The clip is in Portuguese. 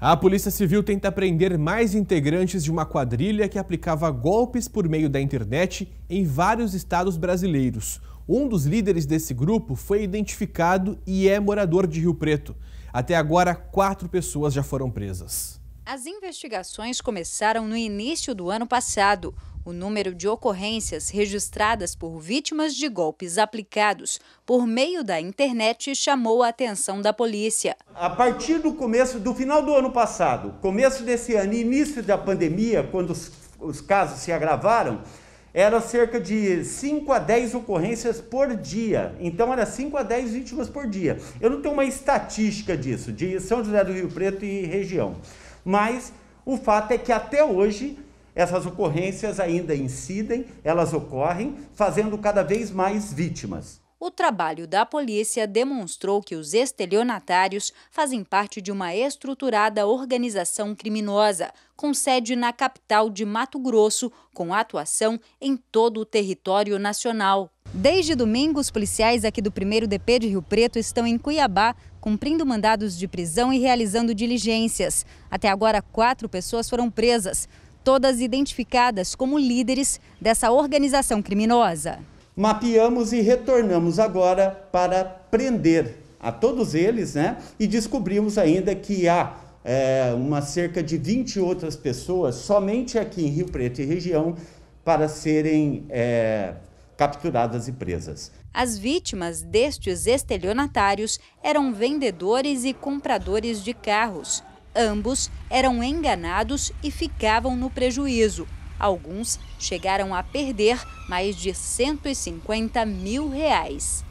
A Polícia Civil tenta prender mais integrantes de uma quadrilha que aplicava golpes por meio da internet em vários estados brasileiros. Um dos líderes desse grupo foi identificado e é morador de Rio Preto. Até agora, quatro pessoas já foram presas. As investigações começaram no início do ano passado o número de ocorrências registradas por vítimas de golpes aplicados por meio da internet chamou a atenção da polícia. A partir do começo, do final do ano passado, começo desse ano e início da pandemia, quando os, os casos se agravaram, era cerca de 5 a 10 ocorrências por dia. Então era 5 a 10 vítimas por dia. Eu não tenho uma estatística disso, de São José do Rio Preto e região. Mas o fato é que até hoje essas ocorrências ainda incidem, elas ocorrem, fazendo cada vez mais vítimas. O trabalho da polícia demonstrou que os estelionatários fazem parte de uma estruturada organização criminosa, com sede na capital de Mato Grosso, com atuação em todo o território nacional. Desde domingo, os policiais aqui do 1 DP de Rio Preto estão em Cuiabá, cumprindo mandados de prisão e realizando diligências. Até agora, quatro pessoas foram presas todas identificadas como líderes dessa organização criminosa. Mapeamos e retornamos agora para prender a todos eles, né? E descobrimos ainda que há é, uma cerca de 20 outras pessoas somente aqui em Rio Preto e região para serem é, capturadas e presas. As vítimas destes estelionatários eram vendedores e compradores de carros. Ambos eram enganados e ficavam no prejuízo. Alguns chegaram a perder mais de 150 mil reais.